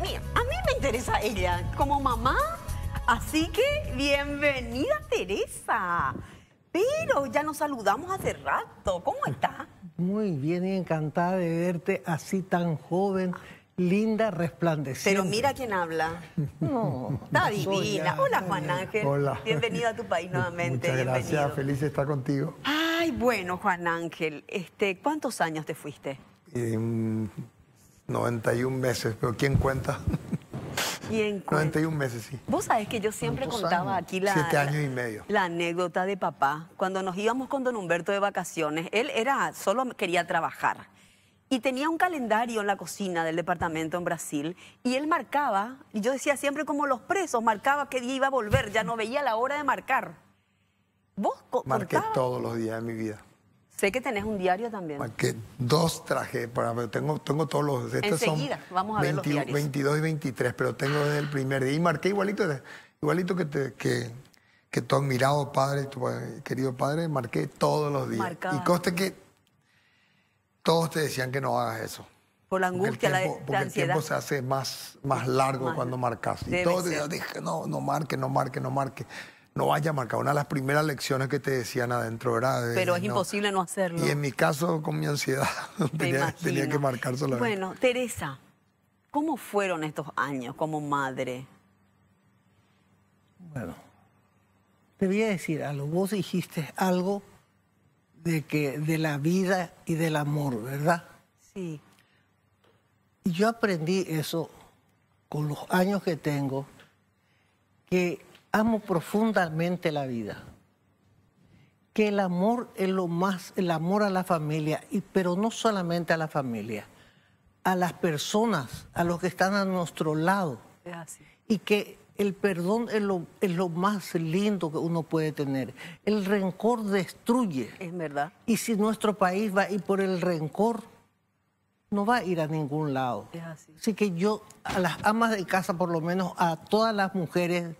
mira, a mí me interesa ella como mamá. Así que bienvenida Teresa. Pero ya nos saludamos hace rato. ¿Cómo está? Muy bien y encantada de verte así tan joven, linda, resplandeciente. Pero mira quién habla. No, está divina. Hola Juan Ángel. Hola. Bienvenido a tu país nuevamente. Muchas gracias, feliz estar contigo. Ay, bueno Juan Ángel, este, ¿cuántos años te fuiste? Eh, 91 meses, pero ¿quién cuenta? ¿Quién 91 meses, sí. Vos sabés que yo siempre contaba aquí la, La, anécdota de papá. Cuando nos íbamos con don Humberto de vacaciones, él era solo quería trabajar. Y tenía un calendario en la cocina del departamento en Brasil y él marcaba, y yo decía siempre como los presos, marcaba qué día iba a volver, ya no veía la hora de marcar. ¿Vos Marqué todos los días de mi vida. Sé que tenés un diario también. Marqué ah, dos traje, para, tengo, tengo todos los... Enseguida, son vamos a ver 22 y 23, pero tengo desde el primer día. Y marqué igualito, igualito que, que, que tu admirado padre, tu querido padre, marqué todos los días. Y coste que todos te decían que no hagas eso. Por la angustia, la el porque el tiempo se hace más, más largo cuando marcas. Y todos te decían, no, no marque, no marque, no marque no vaya marcar Una de las primeras lecciones que te decían adentro era Pero es imposible no hacerlo. Y en mi caso, con mi ansiedad, tenía, que marcar solamente. Bueno, Teresa, ¿cómo fueron estos años como madre? Bueno, te voy a decir algo. Vos dijiste algo de, que, de la vida y del amor, ¿verdad? Sí. Y yo aprendí eso con los años que tengo, que amo profundamente la vida. Que el amor es lo más, el amor a la familia, pero no solamente a la familia, a las personas, a los que están a nuestro lado. así. Y que el perdón es lo, es lo, más lindo que uno puede tener. El rencor destruye. Es verdad. Y si nuestro país va a ir por el rencor, no va a ir a ningún lado. Es así. así que yo a las amas de casa, por lo menos a todas las mujeres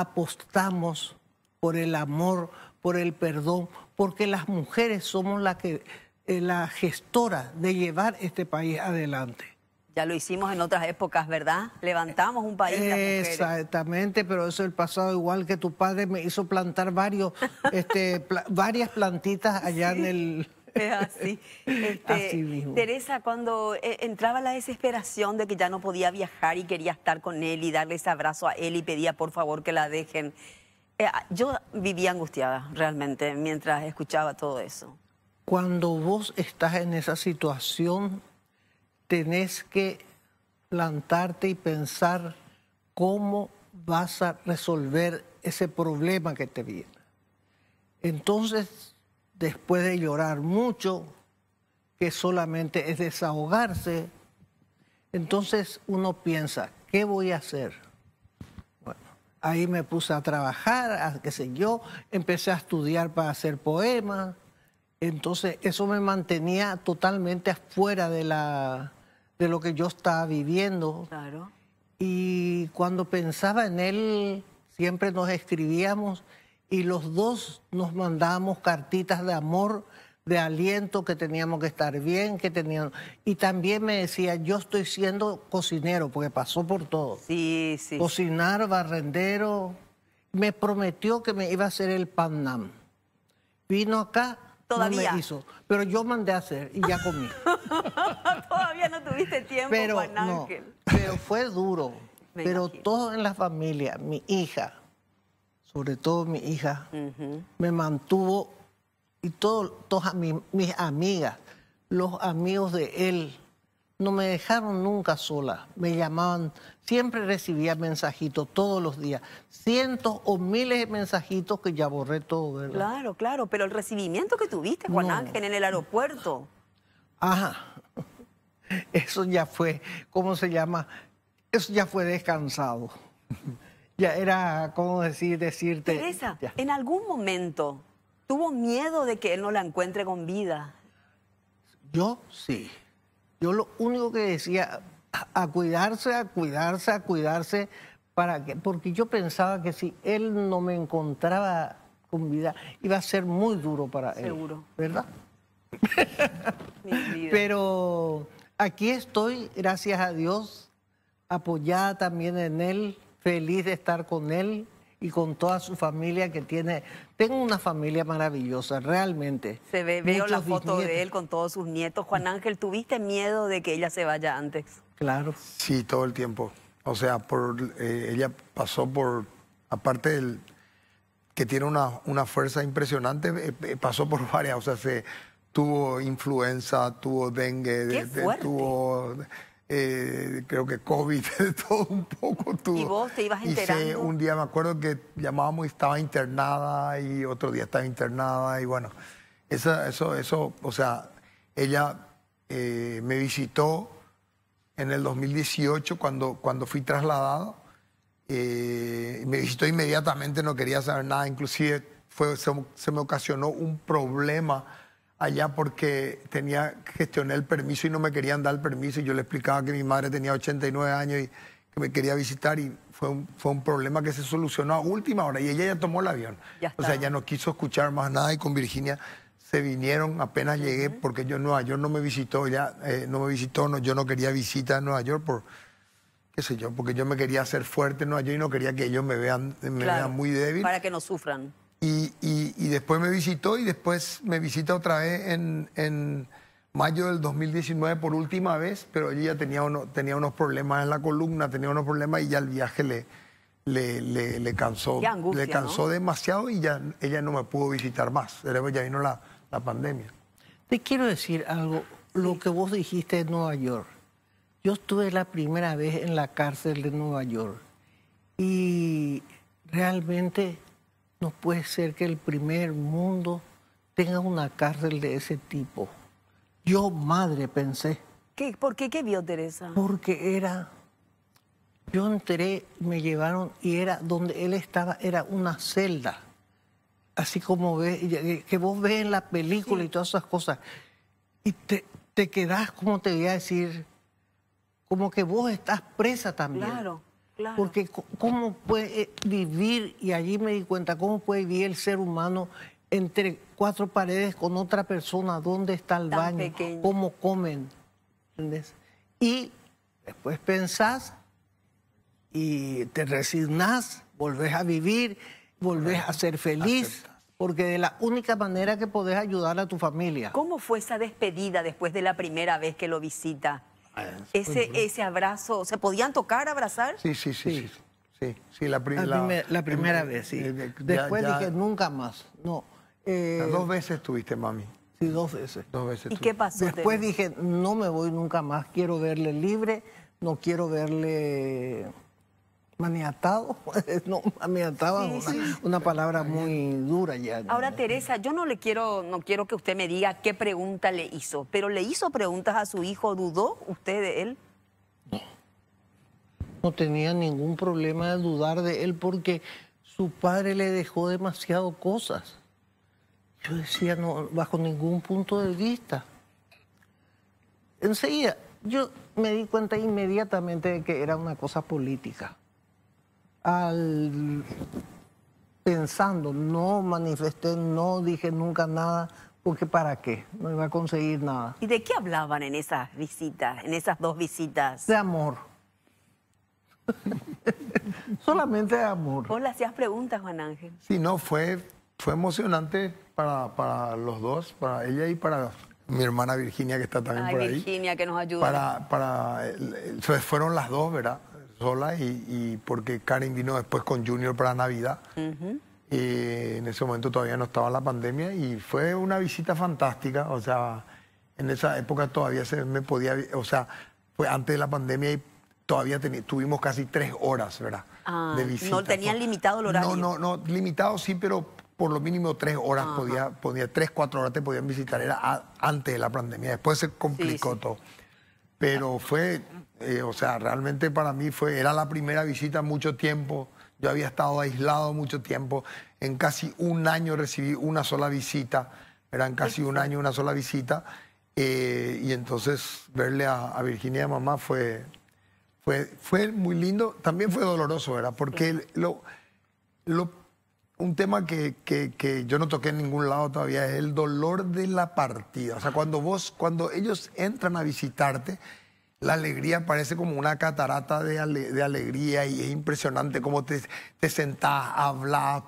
apostamos por el amor, por el perdón, porque las mujeres somos las que eh, la gestora de llevar este país adelante. Ya lo hicimos en otras épocas, ¿verdad? Levantamos un país. Exactamente, pero eso es el pasado, igual que tu padre me hizo plantar varios, este, varias plantitas allá en el así. Este, Teresa, cuando eh, entraba la desesperación de que ya no podía viajar y quería estar con él y darle ese abrazo a él y pedía por favor que la dejen, eh, ah, yo vivía angustiada realmente mientras escuchaba todo eso. Cuando vos estás en esa situación, tenés que plantarte y pensar cómo vas a resolver ese problema que te viene. Entonces después de llorar mucho, que solamente es desahogarse, entonces uno piensa, ¿qué voy a hacer? Bueno, ahí me puse a trabajar, a, que sé yo, empecé a estudiar para hacer poemas, entonces eso me mantenía totalmente afuera de, la, de lo que yo estaba viviendo. Claro. Y cuando pensaba en él, siempre nos escribíamos y los dos nos mandábamos cartitas de amor, de aliento, que teníamos que estar bien, que teníamos... Y también me decía, yo estoy siendo cocinero, porque pasó por todo. Sí, sí. Cocinar, barrendero. Me prometió que me iba a hacer el pan nam. Vino acá, Todavía. me hizo, pero yo mandé a hacer y ya comí. Todavía no tuviste tiempo, pero, Juan Ángel. pero fue duro. pero todo en la familia, mi hija, sobre todo mi hija, me mantuvo y todas mis, amigas, los amigos de él, no me dejaron nunca sola. Me llamaban, siempre recibía mensajitos todos los días. Cientos o miles de mensajitos que ya borré todo, Claro, claro, pero el recibimiento que tuviste, Juan Ángel, en el aeropuerto. Ajá. Eso ya fue, ¿cómo se llama? Eso ya fue descansado. Ya era, ¿cómo decir, decirte? Teresa, en algún momento tuvo miedo de que él no la encuentre con vida. Yo sí. Yo lo único que decía, a, cuidarse, a cuidarse, a cuidarse, para que, porque yo pensaba que si él no me encontraba con vida, iba a ser muy duro para él. Seguro. ¿Verdad? Pero aquí estoy, gracias a Dios, apoyada también en él feliz de estar con él y con toda su familia que tiene. Tengo una familia maravillosa, realmente. Se ve, veo la foto de él con todos sus nietos. Juan Ángel, ¿tuviste miedo de que ella se vaya antes? Claro. Sí, todo el tiempo. O sea, por, eh, ella pasó por, aparte del que tiene una, una fuerza impresionante, eh, eh, pasó por varias, o sea, se, tuvo influenza, tuvo dengue, tuvo eh, creo que COVID, de todo un poco tú. Y vos te ibas enterando. un día me acuerdo que llamábamos y estaba internada y otro día estaba internada y bueno, eso, eso, o sea, ella eh, me visitó en el 2018 cuando, cuando fui trasladado. Eh, me visitó inmediatamente, no quería saber nada, inclusive fue, se me ocasionó un problema allá porque tenía gestioné el permiso y no me querían dar el permiso y yo le explicaba que mi madre tenía 89 años y que me quería visitar y fue un, fue un problema que se solucionó a última hora y ella ya tomó el avión. o sea, ya no quiso escuchar más nada y con Virginia se vinieron apenas llegué porque yo en Nueva York no me visitó, ya eh, no me visitó, yo no quería visitar en Nueva York por qué sé yo, porque yo me quería hacer fuerte en Nueva York y no quería que ellos me vean muy débil. Para que no sufran. Y después me visitó y después me visita otra vez en, en mayo del 2019 por última vez, pero ella ya tenía, uno, tenía unos problemas en la columna, tenía unos problemas y ya el viaje le, le, le, cansó, le cansó demasiado y ya ella no me pudo visitar más. Ya vino la, la pandemia. Te quiero decir algo, lo que vos dijiste en Nueva York. Yo estuve la primera vez en la cárcel de Nueva York y realmente no puede ser que el primer mundo tenga una cárcel de ese tipo. Yo, madre, pensé. ¿Qué? ¿Por ¿Qué vio Teresa? Porque era... Yo entré, me llevaron y era donde él estaba, era una celda. Así como ves, eh, que vos ves en la película y todas esas cosas. Y te, te quedás, como te voy a decir, como que vos estás presa también. Claro. Porque cómo puede eh, vivir, y allí me di cuenta, cómo puede vivir el ser humano entre cuatro paredes con otra persona, dónde está el baño, cómo comen. Y después pensás y te resignás, volvés a vivir, volvés a ser feliz. porque de la única manera que podés ayudar a tu familia. ¿Cómo fue esa despedida después de la primera vez que lo visita? Ah, ese, ese abrazo, ¿se podían tocar, abrazar? Sí, sí, sí. sí. sí, la, la, primera vez, sí. Eh, Después dije, nunca más. No. Eh, dos veces tuviste, mami. Sí, dos veces. Dos veces. ¿Y qué pasó? Después dije, no me voy nunca más, quiero verle libre, no quiero verle Maniatado, pues, no, maniatado una, palabra muy dura ya. Ahora, Teresa, yo no le quiero, no quiero que usted me diga qué pregunta le hizo, pero le hizo preguntas a su hijo, ¿dudó usted de él? No. No tenía ningún problema de dudar de él porque su padre le dejó demasiado cosas. Yo decía, no, bajo ningún punto de vista. Enseguida, yo me di cuenta inmediatamente de que era una cosa política al pensando, no manifesté, no dije nunca nada, porque para qué, no iba a conseguir nada. ¿Y de qué hablaban en esas visitas, en esas dos visitas? De amor. Solamente de amor. Vos le hacías preguntas, Juan Ángel. Sí, no, fue, fue emocionante para, los dos, para ella y para mi hermana Virginia, que está también por ahí. Virginia, que nos ayuda. Para, para, fueron las dos, ¿verdad? sola y, porque Karen vino después con Junior para Navidad. Y en ese momento todavía no estaba la pandemia y fue una visita fantástica. O sea, en esa época todavía se me podía, o sea, fue antes de la pandemia y todavía tuvimos casi tres horas, ¿verdad? Ah, de visita. ¿No tenían limitado el horario? No, no, no, limitado sí, pero por lo mínimo tres horas podía, podía, tres, cuatro horas te podían visitar, era antes de la pandemia, después se complicó todo. Pero fue eh, o sea, realmente para mí fue, era la primera visita en mucho tiempo. Yo había estado aislado mucho tiempo. En casi un año recibí una sola visita. Eran casi un año una sola visita. Eh, y entonces verle a, a Virginia mamá fue, fue, fue, muy lindo. También fue doloroso, ¿verdad? Porque lo, lo, un tema que, que, que, yo no toqué en ningún lado todavía es el dolor de la partida. O sea, cuando vos, cuando ellos entran a visitarte la alegría parece como una catarata de, alegría y es impresionante cómo te, te sentás, hablas.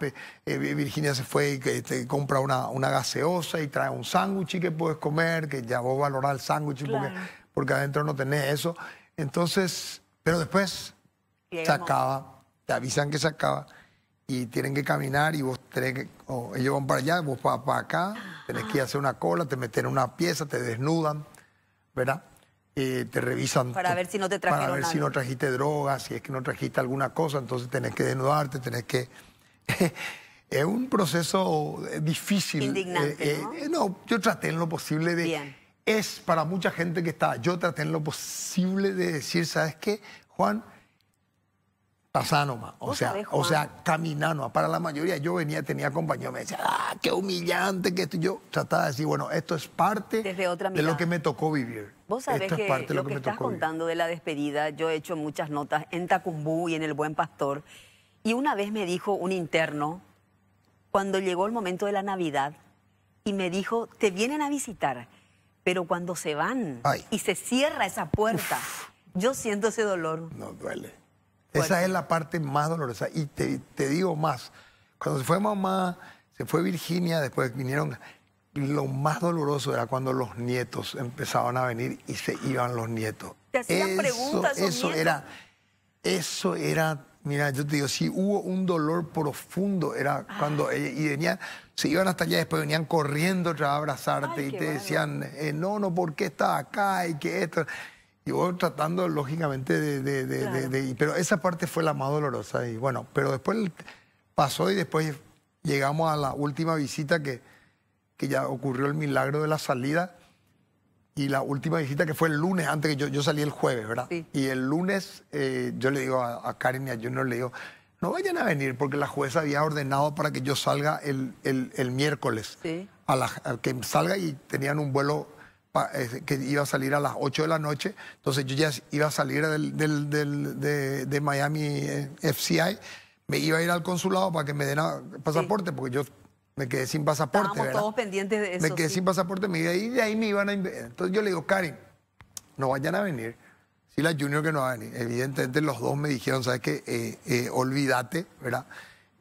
Eh, Virginia se fue y que te compra una, una gaseosa y trae un sándwich que puedes comer, que ya vos valorás el sándwich porque, porque adentro no tenés eso. Entonces, pero después se acaba, te avisan que se acaba y tienen que caminar y vos tenés que, ellos van para allá, vos para, para acá, tenés que ir a hacer una cola, te meten en una pieza, te desnudan, ¿verdad? Eh, te revisan. Para ver si no te ver si no trajiste drogas, si es que no trajiste alguna cosa, entonces tenés que desnudarte, tenés que... es un proceso eh, difícil. Indignante, eh, ¿no? yo traté en lo posible de... Bien. Es para mucha gente que está, yo traté en lo posible de decir, ¿sabes qué, Juan? nomás, o sea, o sea, caminando. Para la mayoría yo venía, tenía compañía. me decía, ah, qué humillante que Yo trataba de decir, bueno, esto es parte de lo que me tocó vivir. Vos sabés que, parte lo, que, estás contando de la despedida, yo he hecho muchas notas en Tacumbú y en El Buen Pastor, y una vez me dijo un interno, cuando llegó el momento de la Navidad, y me dijo, te vienen a visitar, pero cuando se van y se cierra esa puerta, yo siento ese dolor. No duele. Esa es la parte más dolorosa. Y te, digo más, cuando se fue mamá, se fue Virginia, después vinieron... Lo más doloroso era cuando los nietos empezaban a venir y se iban los nietos. Te hacían eso, preguntas. Eso era, eso era Mira, yo te digo, si hubo un dolor profundo, era ah. cuando y venían, se iban hasta allá, después venían corriendo a abrazarte y te decían, eh, no, no, ¿por qué estás acá? Y que esto. Y voy tratando, lógicamente, de, Pero esa parte fue la más dolorosa. Y bueno, pero después pasó y después llegamos a la última visita que, que ya ocurrió el milagro de la salida. Y la última visita que fue el lunes, antes que yo, yo salí el jueves, ¿verdad? Y el lunes eh, yo le digo a, Karen y a Junior, le digo, no vayan a venir porque la jueza había ordenado para que yo salga el, miércoles. Sí. a que salga y tenían un vuelo eh, que iba a salir a las 8 de la noche, entonces yo ya iba a salir de, Miami eh, FCI, me iba a ir al consulado para que me den pasaporte, porque yo me quedé sin pasaporte. Estábamos de eso. Me quedé sin pasaporte, me iba y de ahí me iban a... Entonces yo le digo, Karen, no vayan a venir. Si la Junior que no va a venir. Evidentemente los dos me dijeron, ¿sabes qué? Eh, olvídate, ¿verdad?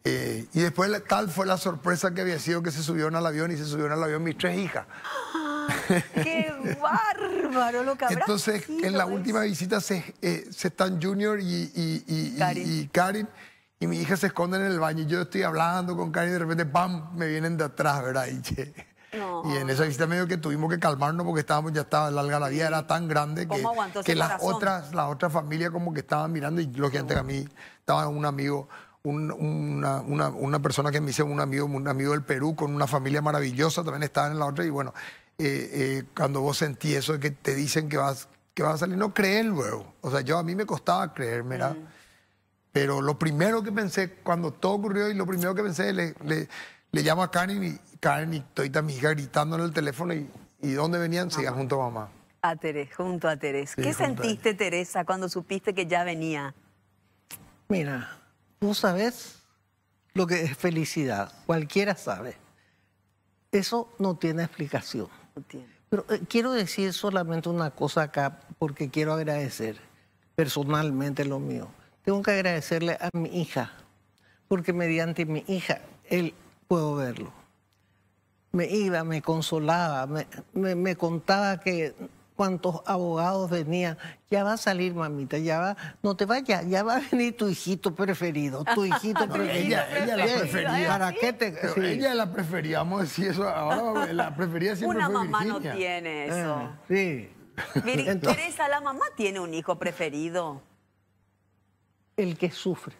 y después tal fue la sorpresa que había sido que se subieron al avión y se subieron al avión mis tres hijas. ¡Qué bárbaro lo que Entonces, en la última visita eh, se, están Junior y, y, y, Karin. y, mi hija se esconde en el baño y yo estoy hablando con Karin y de repente, ¡pam!, me vienen de atrás, ¿verdad? Y, en esa visita medio que tuvimos que calmarnos porque estábamos, ya estaba, la vida era tan grande que, las otras, familias como que estaban mirando y lo que antes a mí estaba un amigo, una, persona que me hizo un amigo, un amigo del Perú con una familia maravillosa, también estaba en la otra y bueno, eh, eh, cuando vos sentí eso que te dicen que vas, que vas a salir, no creen, luego. O sea, yo a mí me costaba creer, mira. Mm. Pero lo primero que pensé, cuando todo ocurrió, y lo primero que pensé, le, le, le llamo a Karen y Karen y estoy mi hija, gritando en el teléfono y, y ¿dónde venían? Mamá. junto a mamá. A Terés, junto a Teresa. ¿Qué sentiste, Teresa, cuando supiste que ya venía? Mira, tú sabes lo que es felicidad. Cualquiera sabe. Eso no tiene explicación. Pero eh, quiero decir solamente una cosa acá, porque quiero agradecer personalmente lo mío. Tengo que agradecerle a mi hija, porque mediante mi hija él puedo verlo. Me iba, me consolaba, me, me contaba que ¿Cuántos abogados venían. Ya va a salir, mamita, ya va, no te vayas, ya va a venir tu hijito preferido, tu hijito preferido. Ella, la prefería. ¿eh? ¿Para qué te...? Ella la prefería, vamos a decir eso, ahora la prefería siempre Una mamá no tiene ah, eso. sí. Entonces Teresa, la mamá tiene un hijo preferido. El que sufre.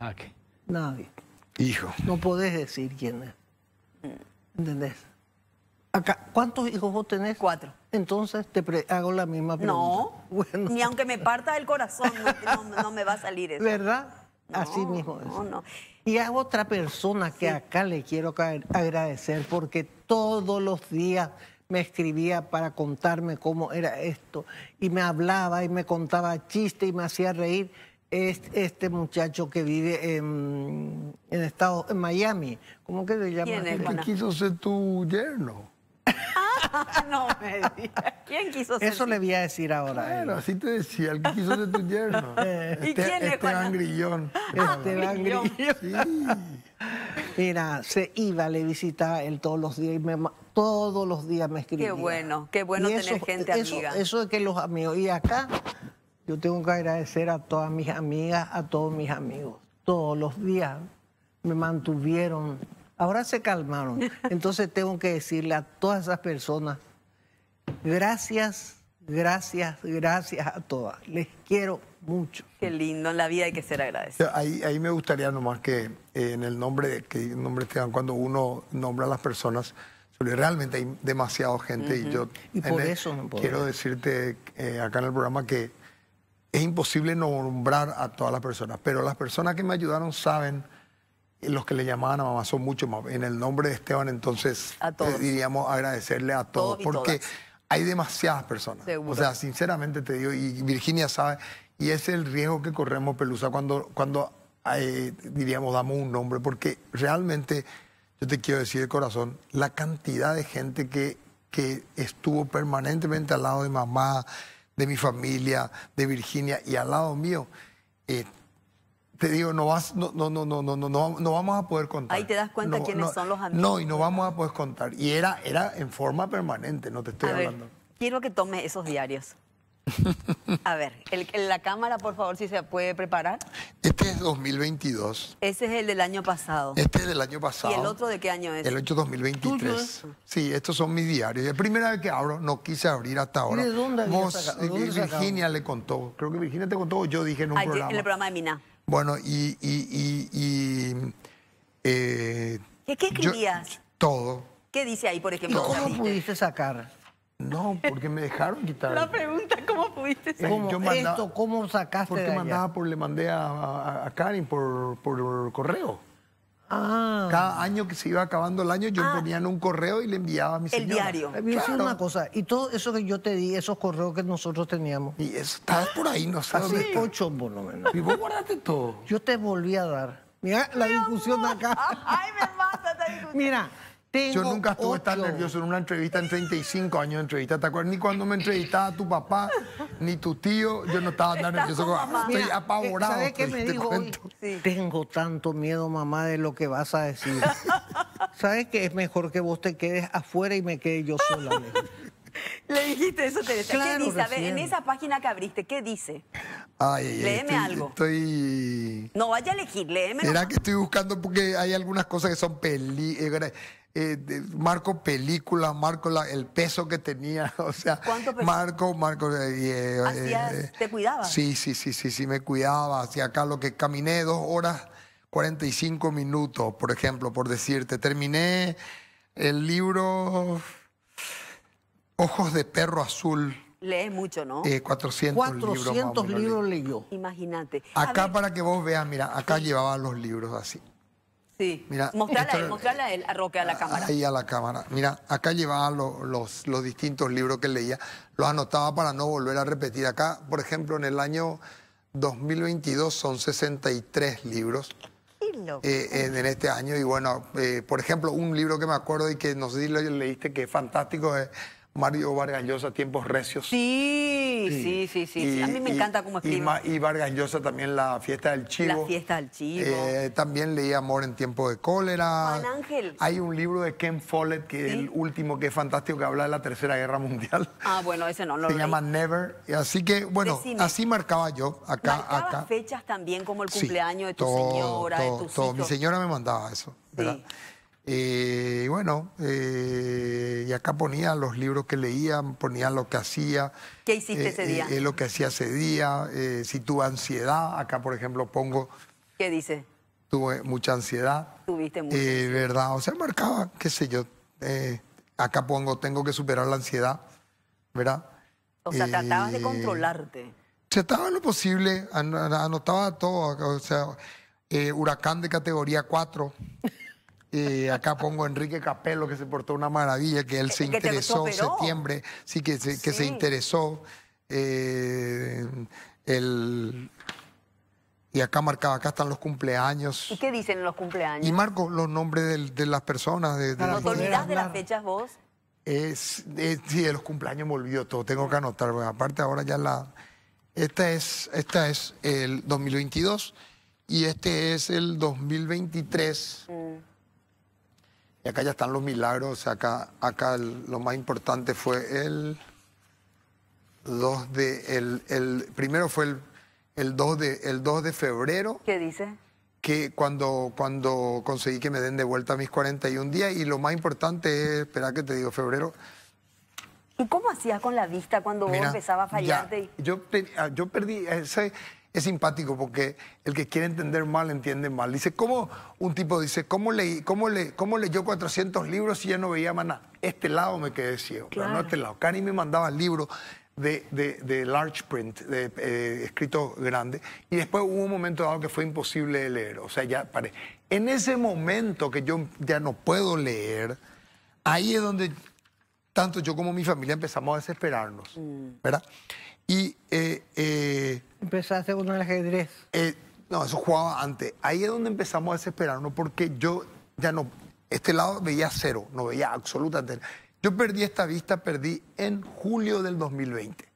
¿A ah, qué? Nadie. Hijo. No podés decir quién es. Mm. ¿Entendés? Acá, ¿cuántos hijos vos tenés? Cuatro. Entonces te hago la misma pregunta. No, ni aunque me parta el corazón, no, me va a salir eso. ¿Verdad? Así mismo es. No, Y a otra persona que acá le quiero agradecer porque todos los días me escribía para contarme cómo era esto y me hablaba y me contaba chistes y me hacía reír es este muchacho que vive en, en, Estados, en Miami. ¿Cómo que se llama? ¿Quién es, quiso ser tu yerno. Ah, no me digas. ¿Quién quiso ser Eso le voy a decir ahora. Claro, eh. así te decía, el quiso ser tu yerno. Eh. este, quién Grillón. Esteban Grillón. Sí. Mira, se iba, le visitaba él todos los días y me, todos los días me escribía. Qué bueno, qué bueno tener gente amiga. Eso, es que los amigos. Y acá yo tengo que agradecer a todas mis amigas, a todos mis amigos. Todos los días me mantuvieron Ahora se calmaron. Entonces tengo que decirle a todas esas personas, gracias, gracias, gracias a todas. Les quiero mucho. Qué lindo, en la vida hay que ser agradecido. Ahí, me gustaría nomás que eh, en el nombre, que nombre cuando uno nombra a las personas, realmente hay demasiada gente y yo quiero decirte eh, acá en el programa que es imposible nombrar a todas las personas, pero las personas que me ayudaron saben los que le llamaban a mamá son muchos más. En el nombre de Esteban, entonces, eh, diríamos agradecerle a todos, porque hay demasiadas personas. O sea, sinceramente te digo, y Virginia sabe, y es el riesgo que corremos, Pelusa, cuando, cuando eh, diríamos damos un nombre, porque realmente, yo te quiero decir de corazón, la cantidad de gente que, que estuvo permanentemente al lado de mamá, de mi familia, de Virginia y al lado mío. Eh, te digo, no, vas, no, no, no, no, no, no, no vamos a poder contar. Ahí te das cuenta quiénes son los amigos. No, y no vamos a poder contar. Y era, era en forma permanente, no te estoy hablando. quiero que tome esos diarios. a ver, el, la cámara, por favor, si se puede preparar. Este es 2022. Ese es el del año pasado. Este es del año pasado. ¿Y el otro de qué año es? El 8 de 2023. Sí, estos son mis diarios. La primera vez que abro, no quise abrir hasta ahora. ¿De dónde, Vos, eh, Virginia le contó. Creo que Virginia te contó, yo dije en un En el programa de Mina. Bueno, y... y, y, y eh, ¿Qué, escribías? todo. ¿Qué dice ahí, por ejemplo? ¿Cómo pudiste sacar? No, porque me dejaron quitar. La pregunta, ¿cómo pudiste eh, sacar? ¿Cómo, esto, ¿Cómo sacaste Porque mandaba, por, le mandé a, a, a por, por correo. Ah. Cada año que se iba acabando el año, yo ah. ponía en un correo y le enviaba a mi señora. El diario. una cosa, y todo eso que yo te di, esos correos que nosotros teníamos. Y eso, estás por ahí, no sabes. ocho por menos. Y vos guardaste todo. Yo te volví a dar. Mira la discusión de acá. Ay, me mata esta discusión. Mira. Yo nunca estuve tan nervioso en una entrevista en 35 años de entrevista. ¿Te acuerdas? Ni cuando me entrevistaba tu papá, ni tu tío, yo no estaba tan nervioso. Estoy apavorado. qué me dijo Tengo tanto miedo, mamá, de lo que vas a decir. ¿Sabes qué? es mejor que vos te quedes afuera y me quede yo sola? Le dijiste eso, Teresa. ¿Qué dice? A ver, en esa página que abriste, ¿qué dice? Ay, ay, léeme algo. No vaya a elegir, léeme. ¿Será que estoy buscando? Porque hay algunas cosas que son peli... Eh, eh, marco película, marco el peso que tenía, o sea, ¿Cuánto peso? marco, marco, eh, te cuidabas. Sí, sí, sí, sí, sí, me cuidaba, Hacia acá lo que caminé dos horas 45 minutos, por ejemplo, por decirte, terminé el libro Ojos de perro azul. Lees mucho, ¿no? Eh, 400, 400 libros, leyó. Imagínate. Acá para que vos veas, mira, acá llevaba los libros así. Sí. Mira, mostrala a a a la ah, cámara. Ahí a la cámara. Mira, acá llevaba los, los, distintos libros que leía, los anotaba para no volver a repetir. Acá, por ejemplo, en el año 2022 son 63 libros. Eh, en, este año, y bueno, eh, por ejemplo, un libro que me acuerdo y que no sé si lo leíste, que es fantástico, es Mario Vargas Llosa, Tiempos Recios. Sí, sí, sí, sí. a mí me encanta cómo escribe. Y, Vargas Llosa también La Fiesta del Chivo. La Fiesta del Chivo. Eh, también leí Amor en tiempos de Cólera. Hay un libro de Ken Follett, que el último, que es fantástico, que habla de la Tercera Guerra Mundial. Ah, bueno, ese no lo leí. Se llama Never. Así que, bueno, así marcaba yo acá. acá. fechas también como el cumpleaños de tu señora, de Mi señora me mandaba eso, ¿verdad? Eh, y bueno, eh, y acá ponía los libros que leía, ponía lo que hacía. ¿Qué hiciste eh, ese día? lo que hacía ese día, si tuve ansiedad, acá por ejemplo pongo... ¿Qué dice? Tuve mucha ansiedad. Tuviste mucha ansiedad. ¿Verdad? O sea, marcaba, qué sé yo. acá pongo, tengo que superar la ansiedad, ¿verdad? O sea, tratabas de controlarte. Trataba lo posible, anotaba todo, o sea, huracán de categoría 4. acá pongo Enrique Capello, que se portó una maravilla, que él se interesó en septiembre, sí, que se, interesó. Eh, el, y acá marcaba, acá están los cumpleaños. ¿Y qué dicen los cumpleaños? Y marco los nombres de, las personas. De, de de las fechas vos? Es, sí, de los cumpleaños me olvidó todo, tengo que anotar, aparte ahora ya la... Esta es, esta es el 2022 y este es el 2023. Y acá ya están los milagros, acá, acá lo más importante fue el 2 de, el, el primero fue el, el, 2 de, el de febrero. ¿Qué dice? Que cuando, cuando conseguí que me den de vuelta mis 41 días y lo más importante es, espera que te digo, febrero, ¿Y cómo hacías con la vista cuando vos empezaba a fallarte? yo, ah, yo perdí, ese, es simpático porque el que quiere entender mal entiende mal. Dice, ¿cómo? Un tipo dice, ¿cómo, leí, cómo, le, cómo leyó 400 libros si ya no veía más nada? Este lado me quedé ciego, claro. no este lado. Cani me mandaba libros de, de, large print, de eh, escrito grande, y después hubo un momento dado que fue imposible de leer. O sea, ya paré. En ese momento que yo ya no puedo leer, ahí es donde tanto yo como mi familia empezamos a desesperarnos, mm. ¿verdad? Y... Eh, eh, empezaste con el ajedrez? Eh, no, eso jugaba antes. Ahí es donde empezamos a desesperarnos porque yo ya no, este lado veía cero, no veía absolutamente. Yo perdí esta vista, perdí en julio del 2020.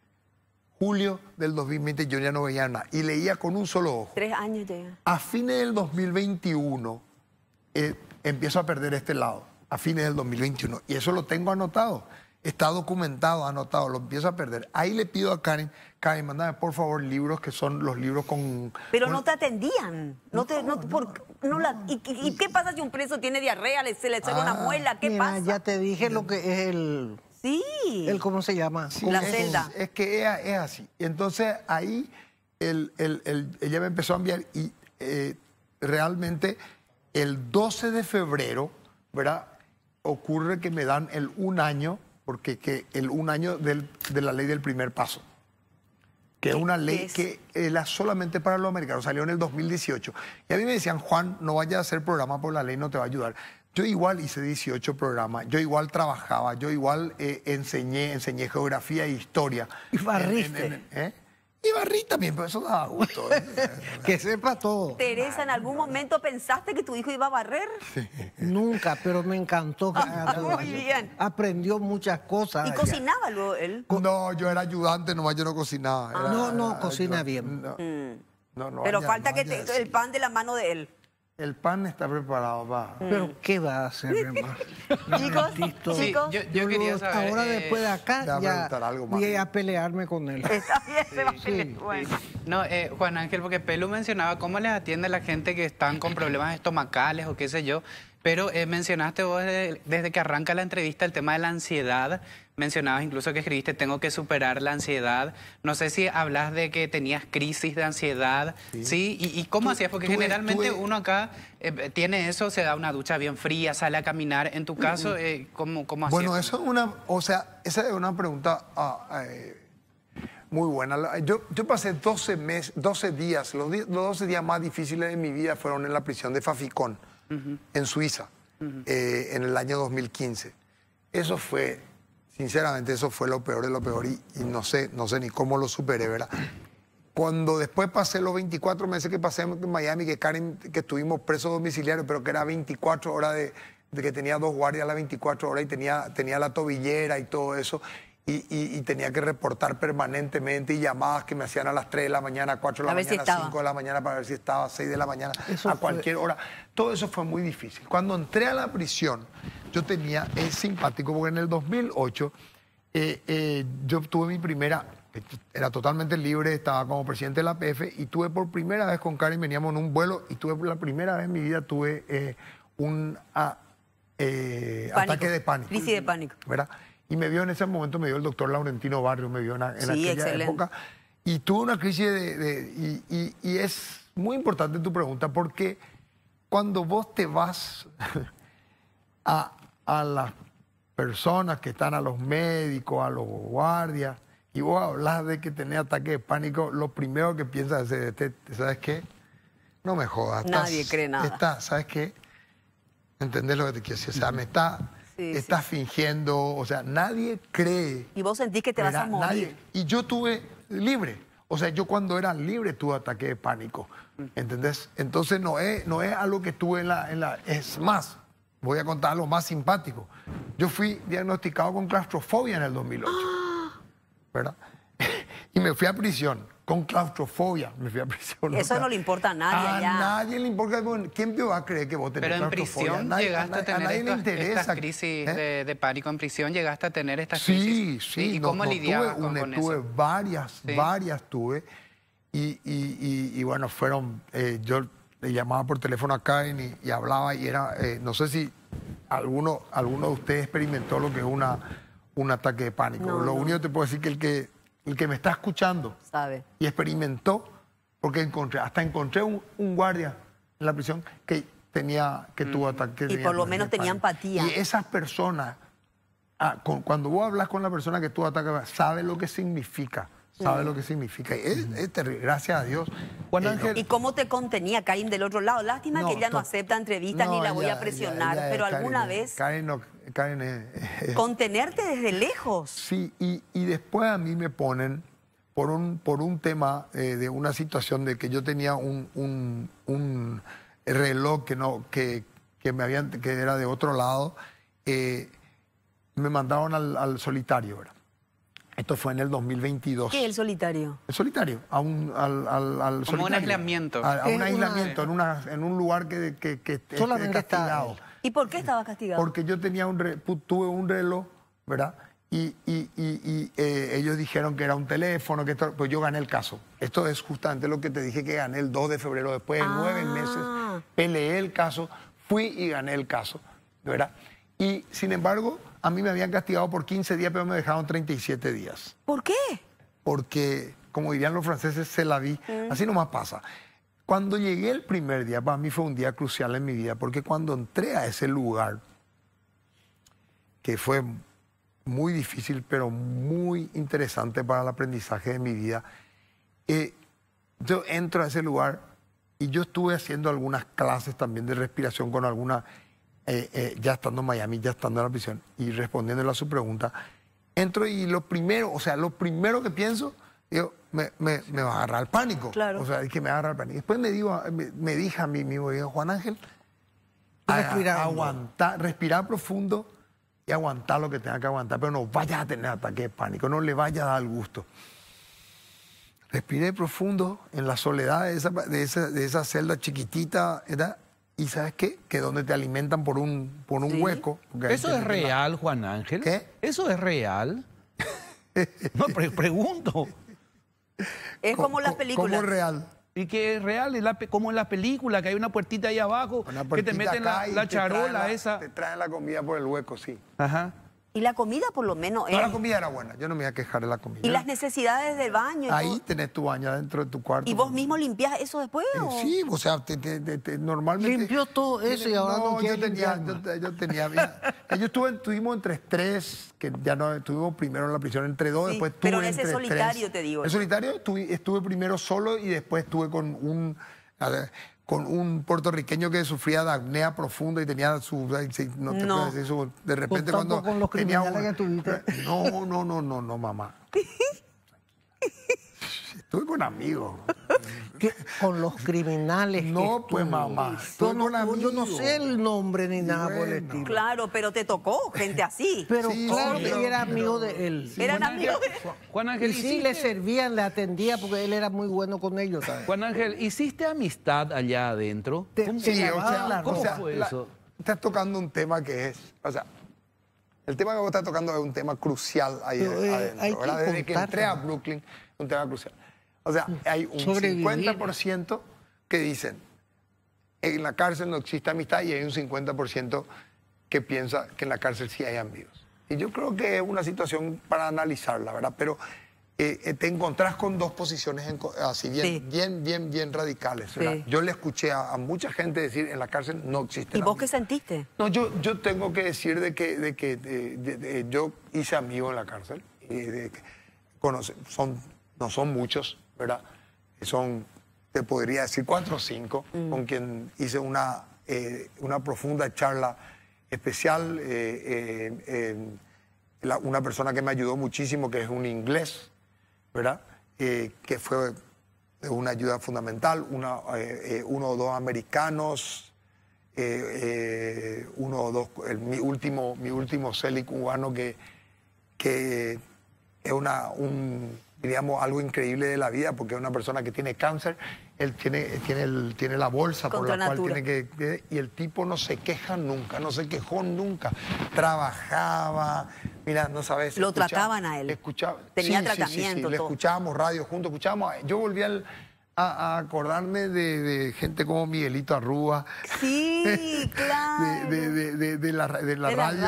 Julio del 2020 yo ya no veía nada y leía con un solo ojo. Tres años llega... A fines del 2021 eh, empiezo a perder este lado, a fines del 2021. Y eso lo tengo anotado está documentado, anotado, lo empieza a perder. Ahí le pido a Karen, Karen, mándame por favor libros que son los libros con... Pero no te atendían. No, te, ¿y, qué pasa si un preso tiene diarrea, le, se le sale una ah, muela? ¿Qué pasa? Ya te dije lo que es el... Sí. El, ¿Cómo se llama? la es, celda. Es que es, así. Entonces ahí el, el, ella me empezó a enviar y eh, realmente el 12 de febrero, ¿verdad? Ocurre que me dan el un año porque el, un año de la ley del primer paso, que es una ley que era solamente para los americanos, salió en el 2018. Y a mí me decían, Juan, no vayas a hacer programa por la ley, no te va a ayudar. Yo igual hice 18 programas, yo igual trabajaba, yo igual eh, enseñé, enseñé geografía e historia. Y barriste. ¿eh? Y barrita también, pero pues, eso da gusto. ¿eh? que sepa todo. Teresa, ¿en algún momento pensaste que tu hijo iba a barrer? Nunca, pero me encantó ah, ah, Muy bien. Aprendió muchas cosas. ¿Y cocinaba luego él? No, yo era ayudante nomás, yo no cocinaba. Ah. no, no, cocina bien. Mm. No, no, pero falta que el pan de la mano de él. El pan está preparado, va. Mm. Pero ¿qué va a hacer, hermano? Chicos, chicos. yo, quería saber, Ahora eh, después de acá ya, a pelearme con él. Está bien, se va a pelear. Bueno. No, eh, Juan Ángel, porque Pelu mencionaba cómo les atiende la gente que están con problemas estomacales o qué sé yo. Pero eh, mencionaste vos desde, que arranca la entrevista el tema de la ansiedad. Mencionabas incluso que escribiste tengo que superar la ansiedad. No sé si hablas de que tenías crisis de ansiedad, ¿sí? ¿Y, cómo hacías? Porque generalmente uno acá eh, tiene eso, se da una ducha bien fría, sale a caminar. En tu mm, caso, mm. Eh, ¿cómo, cómo hacías? Bueno, eso es una, o sea, esa es una pregunta ah, muy buena. Yo, yo pasé 12, mes, días, los, los 12 días más difíciles de mi vida fueron en la prisión de Faficón en Suiza eh, en el año 2015. Eso fue, sinceramente, eso fue lo peor de lo peor y, no, sé, no sé ni cómo lo superé, ¿verdad? Cuando después pasé los 24 meses que pasé en Miami, que Karen, que estuvimos presos domiciliarios, pero que era 24 horas de, de que tenía dos guardias a las 24 horas y tenía, tenía la tobillera y todo eso y, tenía que reportar permanentemente y llamadas que me hacían a las 3 de la mañana, 4 de la mañana, 5 de la mañana para ver si estaba, 6 de la mañana, a cualquier hora. Todo eso fue muy difícil. Cuando entré a la prisión, yo tenía, es simpático, porque en el 2008 eh, eh, yo tuve mi primera, era totalmente libre, estaba como presidente de la PF y tuve por primera vez con Karen, veníamos en un vuelo y tuve por la primera vez en mi vida, tuve eh, un ah, ataque de pánico. Crisis de pánico. ¿Verdad? Y me vio en ese momento, me vio el doctor Laurentino Barrio, me vio en, aquella época. Y tuve una crisis de... y, es muy importante tu pregunta porque cuando vos te vas a, a las personas que están, a los médicos, a los guardias, y vos hablas de que tenés ataque de pánico, lo primero que piensas es, este, ¿sabes qué? No me jodas. Nadie cree nada. Está, ¿Sabes qué? ¿Entendés lo que te quiero decir? O sea, me está estás fingiendo, o sea, nadie cree. Y vos sentís que te vas a morir. Nadie. Y yo tuve libre. O sea, yo cuando era libre tuve ataque de pánico. Mm. ¿Entendés? Entonces no es, no es algo que tuve en la, en la... Es más, voy a contar lo más simpático. Yo fui diagnosticado con claustrofobia en el 2008. ¿Verdad? y me fui a prisión con claustrofobia. Me fui a prisión. Eso no le importa a nadie. A nadie le importa. ¿Quién te va a creer que vos tenés Pero en prisión llegaste a, tener nadie le interesa. crisis ¿Eh? de, pánico. En prisión llegaste a tener esta crisis. Sí, sí. ¿Y cómo no, lidiabas con, eso? tuve varias, varias tuve. Y, y, bueno, fueron... Eh, yo le llamaba por teléfono a Karen y, hablaba y era... Eh, no sé si alguno, de ustedes experimentó lo que es una, un ataque de pánico. lo único que te puedo decir que el que el que me está escuchando, Y experimentó, porque encontré, hasta encontré un, guardia en la prisión que tenía, que tuvo mm. ataque. Y por lo menos tenía empatía. Y esas personas, ah, cuando vos hablas con la persona que tuvo ataque, sabe lo que significa sabe mm. lo que significa. Es, terrible, gracias a Dios. Eh, ¿Y cómo te contenía caín del otro lado? Lástima que ella no acepta entrevistas ni la voy a presionar, pero alguna vez. Caín no, eh, eh, Contenerte desde lejos. Sí, y, después a mí me ponen por un, por un tema eh, de una situación de que yo tenía un, un, reloj que, no, que, me habían, que era de otro lado, me mandaron al, solitario, ¿verdad? Esto fue en el 2022. ¿Qué el solitario? El solitario, a un, al, Como un aislamiento. A, un aislamiento, en, una, en un lugar que, que, que ¿Y por qué estaba castigado? Porque yo tenía un tuve un reloj, ¿verdad? Y, eh, ellos dijeron que era un teléfono, que pues yo gané el caso. Esto es justamente lo que te dije que gané el 2 de febrero, después de nueve ah. meses, peleé el caso, fui y gané el caso, ¿verdad? Y sin embargo, a mí me habían castigado por 15 días, pero me dejaron 37 días. ¿Por qué? Porque, como dirían los franceses, se la vi. Mm. Así nomás pasa. Cuando llegué el primer día, para mí fue un día crucial en mi vida, porque cuando entré a ese lugar, que fue muy difícil, pero muy interesante para el aprendizaje de mi vida, eh, yo entro a ese lugar y yo estuve haciendo algunas clases también de respiración con alguna, eh, eh, ya estando en Miami, ya estando en la prisión, y respondiéndole a su pregunta, entro y lo primero, o sea, lo primero que pienso yo me, me, me, va a agarrar el pánico. Claro. O sea, es que me va a agarrar el pánico. Después me, digo, me, dije a mí mismo, Juan Ángel, aguantar, respirar profundo y aguantar lo que tenga que aguantar, pero no vaya a tener ataque de pánico, no le vaya a dar gusto. Respiré profundo en la soledad de esa, de esa, celda chiquitita, Y sabes qué? Que donde te alimentan por un, por un hueco. ¿Eso es real, Juan Ángel? ¿Qué? ¿Eso es real? no, pregunto. Es como las películas. Como real. Y que es real, es como en las películas, que hay una puertita ahí abajo, que te meten la, charola esa. Te traen la comida por el hueco, sí. Ajá. Y la comida por lo menos No, la comida era buena, yo no me iba a quejar de la comida. Y las necesidades del baño. Ahí tenés tu baño dentro de tu cuarto. ¿Y vos mismo limpias eso después? Eh, sí, o sea, te, normalmente... Limpió todo eso y ahora no, no yo, tenía, yo, tenía, yo, eh, yo estuve, estuvimos entre tres, que ya no estuvimos primero en la prisión, entre dos, después estuve Pero en ese solitario te digo. En solitario estuve, primero solo y después estuve con un con un puertorriqueño que sufría de apnea profunda y tenía su no te no. Decir, su, de pues repente cuando con los tenía que tuviste. no no no no no mamá Tuve un amigo. Con los criminales. No, pues mamá. Yo no, sé el nombre ni nada por el estilo. Claro, pero te tocó gente así. Pero claro que era amigo de él. Eran amigos Juan Ángel. Y sí le servían, le atendía porque él era muy bueno con ellos. Juan Ángel, ¿hiciste amistad allá adentro? Sí, o sea, ¿cómo fue eso? Estás tocando un tema que es. O sea, el tema que vos estás tocando es un tema crucial ahí eh, adentro. hay que Desde que entré a Brooklyn, un tema crucial. O sea, hay un 50% que dicen, en la cárcel no existe amistad y hay un 50% que piensa que en la cárcel sí hay amigos. Y yo creo que es una situación para analizarla, ¿verdad? Pero eh, eh, te encontrás con dos posiciones así bien, bien, bien, radicales. Yo le escuché a, mucha gente decir en la cárcel no existe. ¿Y vos qué sentiste? No, yo, yo tengo que decir de que, de que yo hice amigos en la cárcel. son, no son muchos, ¿verdad? Son, te podría decir, cuatro o cinco, mm. con quien hice una, eh, una profunda charla especial. Eh, eh, una persona que me ayudó muchísimo, que es un inglés, ¿verdad? que fue una ayuda fundamental, una, uno o dos americanos, uno o dos, mi último, mi último celi cubano que, que es una, un, digamos algo increíble de la vida, porque una persona que tiene cáncer, él tiene, tiene, tiene la bolsa por la cual tiene que... Eh, y el tipo no se queja nunca, no se quejó nunca. Trabajaba, mira, no sabes... Lo trataban a él. Escuchaba, Tenía sí, tratamiento. Sí, sí, le escuchábamos radio juntos, escuchábamos... Yo volví al a, acordarme de, gente como Miguelito Arrúa. Sí, claro. De, la, radio,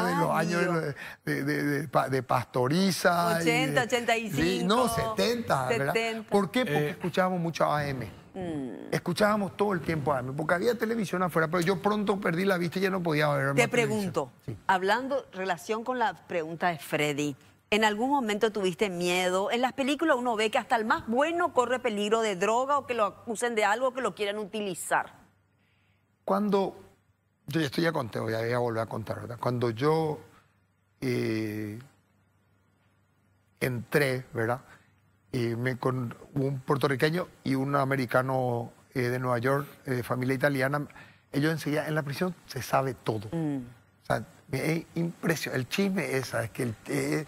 de los años de, Pastoriza. 80, 85. Sí, no, 70, ¿verdad? ¿Por qué? Porque eh. escuchábamos mucho AM. Mm. Escuchábamos todo el tiempo AM, porque había televisión afuera, pero yo pronto perdí la vista y ya no podía ver Te pregunto, hablando hablando, relación con la pregunta de Freddy. ¿En algún momento tuviste miedo? En las películas uno ve que hasta el más bueno corre peligro de droga o que lo acusen de algo que lo quieran utilizar. Cuando, yo estoy ya conté, voy a, volver a contar, ¿verdad? Cuando yo eh, entré, ¿verdad? con un puertorriqueño y un americano eh, de Nueva York, eh, de familia italiana, ellos enseguida en la prisión se sabe todo. Mm. Es impresionante. El chisme es, ¿sabes? Que eh,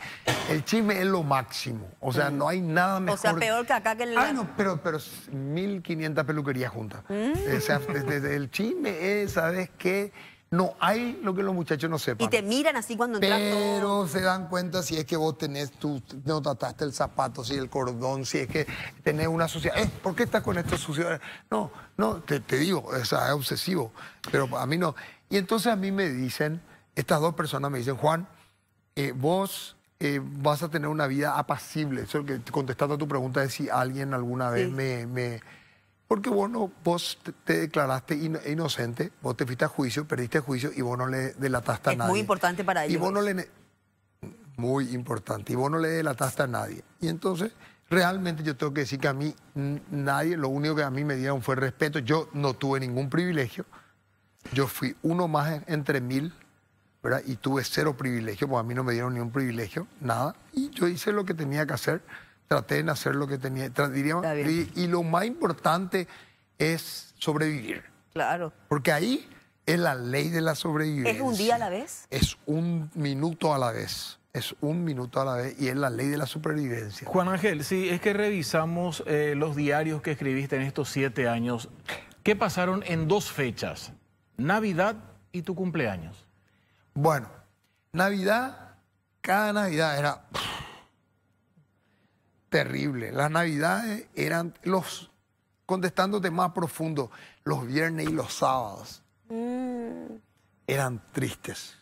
el, chisme es lo máximo. O sea, mm. no hay nada mejor. O sea, peor que acá que el... Ah, no, pero, pero 1.500 peluquerías juntas. Mm. Eh, o sea, desde el chisme es, ¿sabes que No hay lo que los muchachos no sepan. Y te miran así cuando entras. Pero se dan cuenta si es que vos tenés, tú no trataste el zapato, si el cordón, si es que tenés una sociedad. Eh, ¿Por qué estás con estos sucios No, no, te, te digo, o es obsesivo. Pero a mí no. Y entonces a mí me dicen estas dos personas me dicen, Juan, eh, vos eh, vas a tener una vida apacible. Eso que contestando a tu pregunta de si alguien alguna vez me, Porque vos, vos te declaraste inocente, vos te fuiste a juicio, perdiste juicio y vos no le delataste a nadie. muy importante para ellos. Y vos no le... Muy importante. Y vos no le delataste a nadie. Y entonces realmente yo tengo que decir que a mí nadie, lo único que a mí me dieron fue respeto. Yo no tuve ningún privilegio. Yo fui uno más entre mil. Y tuve cero privilegio, porque a mí no me dieron ni un privilegio, nada. Y yo hice lo que tenía que hacer, traté de hacer lo que tenía, y, lo más importante es sobrevivir. Claro. Porque ahí es la ley de la sobrevivencia. ¿Es un día a la vez? Es un minuto a la vez es un minuto a la vez y es la ley de la supervivencia. Juan Ángel, sí, es que revisamos eh, los diarios que escribiste en estos siete años, ¿qué pasaron en dos fechas? Navidad y tu cumpleaños. Bueno, Navidad, cada Navidad era terrible. Las Navidades eran los, contestándote más profundo, los viernes y los sábados mm. eran tristes.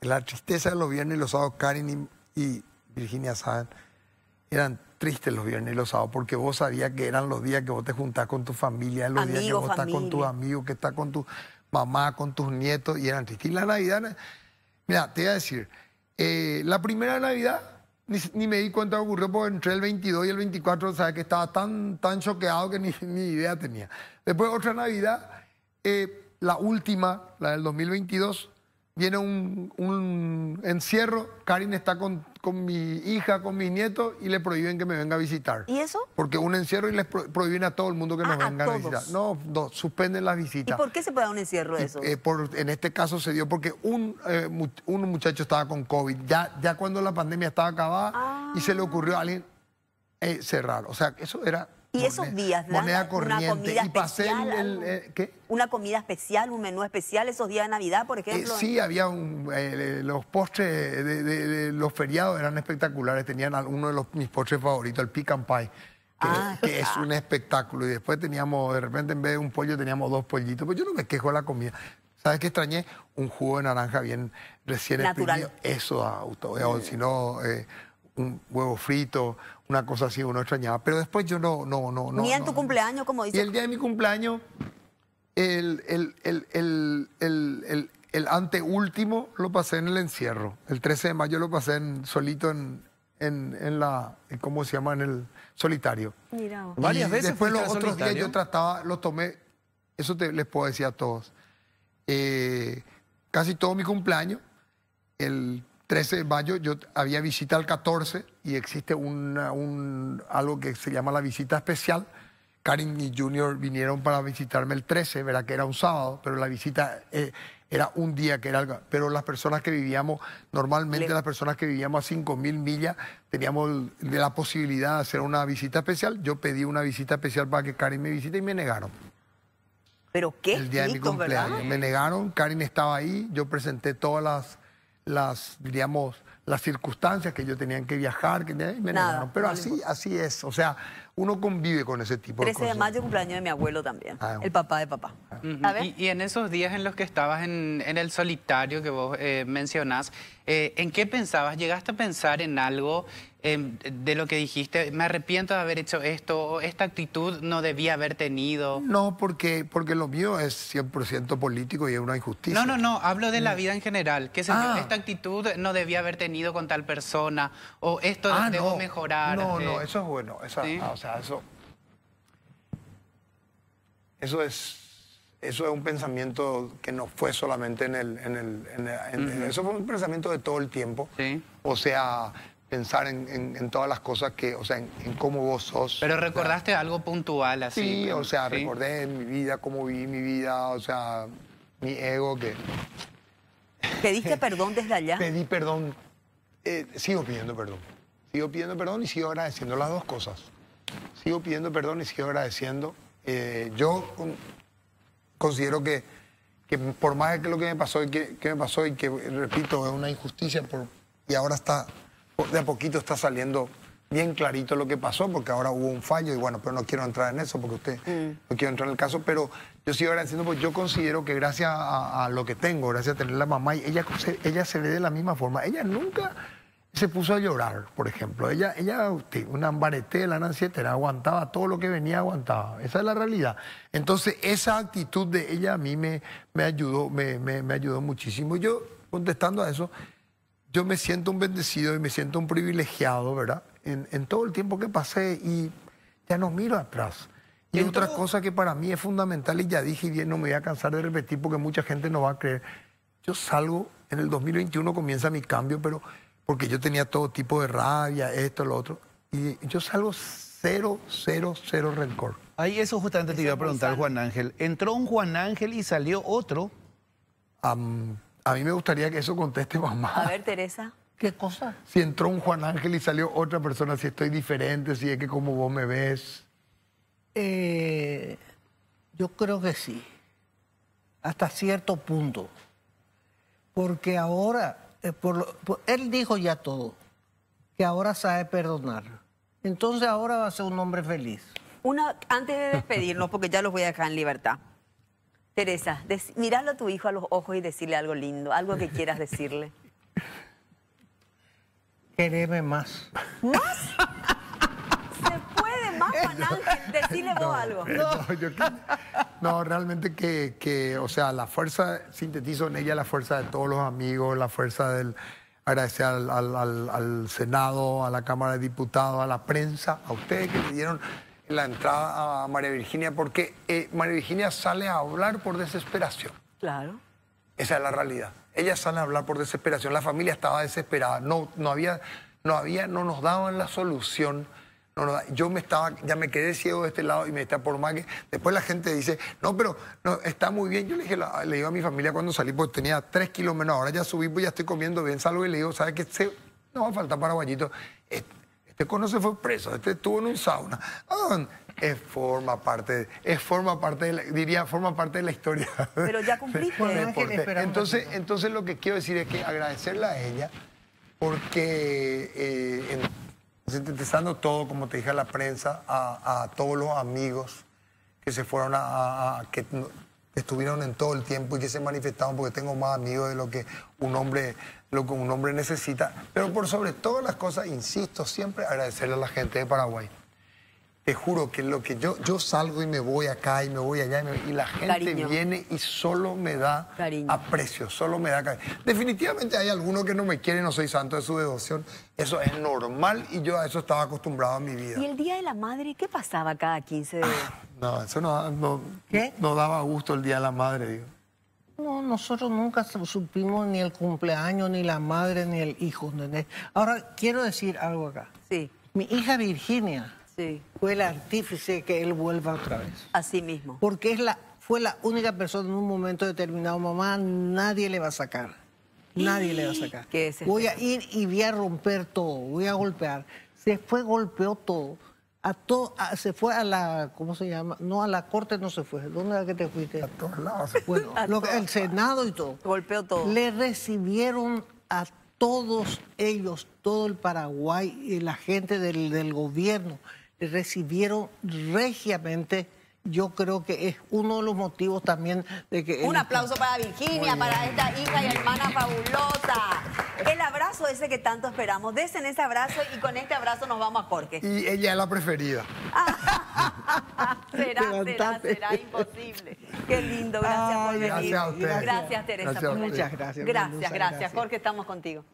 La tristeza de los viernes y los sábados, Karin y, Virginia saben, eran tristes los viernes y los sábados porque vos sabías que eran los días que vos te juntás con tu familia, los días que vos estás con tus amigos, que estás con tu mamá, con tus nietos y eran tristes. Y la Navidad, mira, te voy a decir, eh, la primera Navidad ni, me di cuenta que ocurrió porque entre el 22 y el 24, o sea, que estaba tan, tan choqueado que ni, idea tenía. Después otra Navidad, eh, la última, la del 2022, viene un, encierro, Karin está con, con, mi hija, con mi nieto y le prohíben que me venga a visitar. ¿Y eso? Porque un encierro y les prohíben a todo el mundo que me nos ah, venga a, visitar. No, no, suspenden las visitas. ¿Y por qué se puede dar un encierro eso? Eh, en este caso se dio porque un, eh, un muchacho estaba con COVID, ya, ya cuando la pandemia estaba acabada y se le ocurrió a alguien eh, cerrar. O sea, eso era y esos días dan moneda corriente. una comida y pasé especial. Eh, una comida especial, un menú especial esos días de Navidad, por eh, ejemplo. sí, había un, eh, los postres de, los feriados eran espectaculares. Tenían uno de los, mis postres favoritos, el pecan pie. Que, ah, es un espectáculo. Y después teníamos, de repente, en vez de un pollo, teníamos dos pollitos. Pero pues yo no me quejo de la comida. ¿Sabes qué extrañé? Un jugo de naranja bien recién exprimido. Eso da ah, gusto. Mm. si no, un huevo frito, una cosa así, uno extrañaba. Pero después yo no, no, no. Ni en tu cumpleaños, como dices. Y el día de mi cumpleaños, el, el, el, el, anteúltimo lo pasé en el encierro. El 13 de mayo lo pasé en, solito en, en, la, ¿cómo se llama? En el solitario. Mira. Varias veces. Después los otros días yo trataba, lo tomé, eso te, les puedo decir a todos. Eh, casi todo mi cumpleaños, el 13 de mayo yo había visita el 14 y existe algo que se llama la visita especial. Karin y Junior vinieron para visitarme el 13, ¿verdad? Que era un sábado, pero la visita eh, era un día, que era algo. Pero las personas que vivíamos, normalmente las personas que vivíamos a 5.000 millas, teníamos la posibilidad de hacer una visita especial. Yo pedí una visita especial para que Karin me visite y me negaron. ¿Pero qué? El día de mi cumpleaños. Me negaron, Karin estaba ahí, yo presenté todas las las, diríamos, las circunstancias que yo tenían que viajar, que Pero así, así es. O sea, uno convive con ese tipo de cosas. de mayo, cumpleaños de mi abuelo también. Ah, el papá de papá. Y, en esos días en los que estabas en, el solitario que vos eh, mencionás, eh, ¿En qué pensabas? ¿Llegaste a pensar en algo em, de lo que dijiste? ¿Me arrepiento de haber hecho esto? ¿O esta actitud no debía haber tenido? No, porque, porque lo mío es 100% político y es una injusticia. No, no, no. Hablo de la mm. vida en general. ¿Qué ah. Esta actitud no debía haber tenido con tal persona. ¿O esto ah, debo mejorar? No, no, eso es bueno. Ah, eso... Eso es eso es un pensamiento que no fue solamente en el... En Eso fue un pensamiento de todo el tiempo. Sí. O sea, pensar en, todas las cosas que, o sea, en, cómo vos sos. Pero recordaste algo puntual así. Sí, o sea, recordé recordé mi vida, cómo viví mi vida, o sea, mi ego que... ¿Pediste perdón desde allá? Pedí perdón. Eh, sigo pidiendo perdón. Sigo pidiendo perdón y sigo agradeciendo las dos cosas. Sigo pidiendo perdón y sigo agradeciendo. Eh, yo considero que, que por más que lo que me pasó y que, me pasó y que, repito, es una injusticia y ahora está, de a poquito está saliendo bien clarito lo que pasó, porque ahora hubo un fallo y bueno, pero no quiero entrar en eso porque usted mm. no quiero entrar en el caso, pero yo sigo agradeciendo porque yo considero que gracias a, lo que tengo, gracias a tener la mamá, y ella, ella se ve de la misma forma. Ella nunca se puso a llorar, por ejemplo. Ella, ella una ambareté de la nancietera, aguantaba todo lo que venía, aguantaba. Esa es la realidad. Entonces, esa actitud de ella a mí me, me ayudó, me, me, ayudó muchísimo. Yo, contestando a eso, yo me siento un bendecido y me siento un privilegiado, ¿verdad? En, todo el tiempo que pasé y ya no miro atrás. Y hay otra cosa que para mí es fundamental, y ya dije, y bien, no me voy a cansar de repetir porque mucha gente no va a creer. Yo salgo, en el 2021 comienza mi cambio, pero porque yo tenía todo tipo de rabia, esto, lo otro. Y yo salgo cero, cero, cero rencor. Ahí eso justamente te iba a preguntar, Juan Ángel. ¿Entró un Juan Ángel y salió otro? a mí me gustaría que eso conteste mamá. A ver, Teresa. ¿Qué cosa? Si entró un Juan Ángel y salió otra persona, si estoy diferente, si es que como vos me ves. Eh, yo creo que sí, hasta cierto punto. Porque ahora eh, él dijo ya todo, que ahora sabe perdonar. Entonces ahora va a ser un hombre feliz. Una, antes de despedirnos, porque ya los voy a dejar en libertad. Teresa, mirarlo a tu hijo a los ojos y decirle algo lindo, algo que quieras decirle. Quereme más. ¿Más? no, algo. Eh, no, realmente que, o sea, la fuerza, sintetizo en ella la fuerza de todos los amigos, la fuerza del agradecer al, Senado, a la Cámara de Diputados, a la prensa, a ustedes que le dieron la entrada a María Virginia, porque eh, María Virginia sale a hablar por desesperación. Claro. Esa es la realidad. Ella sale a hablar por desesperación. La familia estaba desesperada. no había, no nos daban la solución. No, no, yo me estaba, ya me quedé ciego de este lado y me está por más que. Después la gente dice, no, pero no, está muy bien. Yo le dije, le digo a mi familia cuando salí, pues tenía tres kilos menos. Ahora ya subí, pues ya estoy comiendo bien, salgo y le digo, ¿sabes qué? no va a faltar para Este, este conoce fue preso, este estuvo en un sauna. es forma parte, es forma parte de la, diría forma parte de la historia. Pero ya cumpliste. Bueno, entonces, entonces lo que quiero decir es que agradecerle a ella porque eh, Sintetizando pues todo, como te dije a la prensa, a, todos los amigos que se fueron a, que estuvieron en todo el tiempo y que se manifestaron porque tengo más amigos de lo que un hombre lo que un hombre necesita pero por sobre todas las cosas insisto siempre agradecerle a la gente de Paraguay te juro que lo que yo, yo salgo y me voy acá y me voy allá y, la gente viene y solo me da cariño. aprecio, solo me da cariño. Definitivamente hay algunos que no me quieren, no soy santo de su devoción. Eso es normal y yo a eso estaba acostumbrado en mi vida. ¿Y el Día de la Madre qué pasaba cada 15 días? Ah, no, eso no, ¿Qué? no daba gusto el Día de la Madre, digo. No, nosotros nunca supimos ni el cumpleaños, ni la madre, ni el hijo. Ahora, quiero decir algo acá. Sí. Mi hija Virginia fue el artífice que él vuelva otra vez. Así mismo. Porque es la, fue la única persona en un momento determinado, mamá, nadie le va a sacar. Nadie le va a sacar. voy a este ir y voy a romper todo, voy a golpear. Se fue, golpeó todo. A todo, se fue a la, ¿cómo se llama? No, a la corte no se fue. ¿Dónde era que te fuiste? A todos lados se fue. el Senado y todo. Golpeó todo. Le recibieron a todos ellos, todo el Paraguay y la gente del gobierno recibieron regiamente yo creo que es uno de los motivos también de que... Un aplauso para Virginia, para esta hija y hermana fabulosa. El abrazo ese que tanto esperamos. Desen ese abrazo y con este abrazo nos vamos a Jorge. Y ella es la preferida. será, será, imposible. Qué lindo, gracias por venir. Gracias Gracias Teresa Muchas gracias. Gracias, gracias. Jorge, estamos contigo.